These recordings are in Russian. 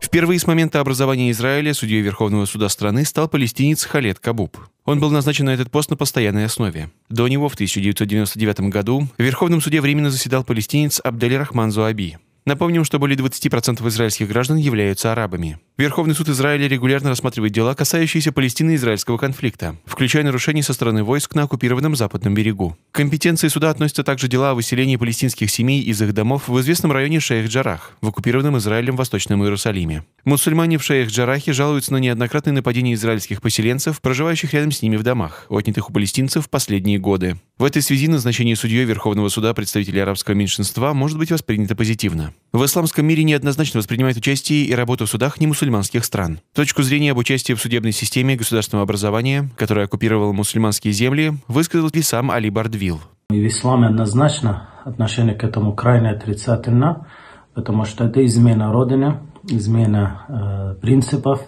Впервые с момента образования Израиля судьей Верховного суда страны стал палестинец Халет Кабуб. Он был назначен на этот пост на постоянной основе. До него в 1999 году в Верховном суде временно заседал палестинец Абдель Рахман Зуаби. Напомним, что более 20% израильских граждан являются арабами. Верховный суд Израиля регулярно рассматривает дела, касающиеся Палестино-израильского конфликта, включая нарушения со стороны войск на оккупированном западном берегу. К компетенции суда относятся также дела о выселении палестинских семей из их домов в известном районе Шейх-Джарах, в оккупированном Израилем Восточном Иерусалиме. Мусульмане в Шейх-Джарахе жалуются на неоднократные нападения израильских поселенцев, проживающих рядом с ними в домах, отнятых у палестинцев в последние годы. В этой связи назначение судьей Верховного суда представителей арабского меньшинства может быть воспринято позитивно в исламском мире неоднозначно воспринимает участие и работу в судах немусульманских стран. Точку зрения об участии в судебной системе государственного образования, которая оккупировала мусульманские земли, высказал и сам Али Бардвил. И в исламе однозначно отношение к этому крайне отрицательно, потому что это измена Родины, измена э, принципов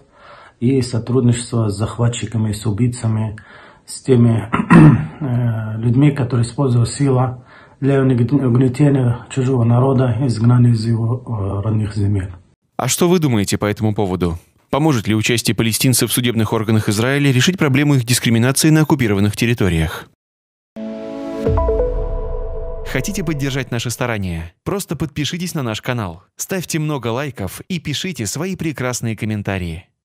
и сотрудничество с захватчиками, с убийцами, с теми э, людьми, которые используют силу для угнетения чужого народа, изгнания из его э, родных земель. А что вы думаете по этому поводу? Поможет ли участие палестинцев в судебных органах Израиля решить проблему их дискриминации на оккупированных территориях? Хотите поддержать наши старания? Просто подпишитесь на наш канал, ставьте много лайков и пишите свои прекрасные комментарии.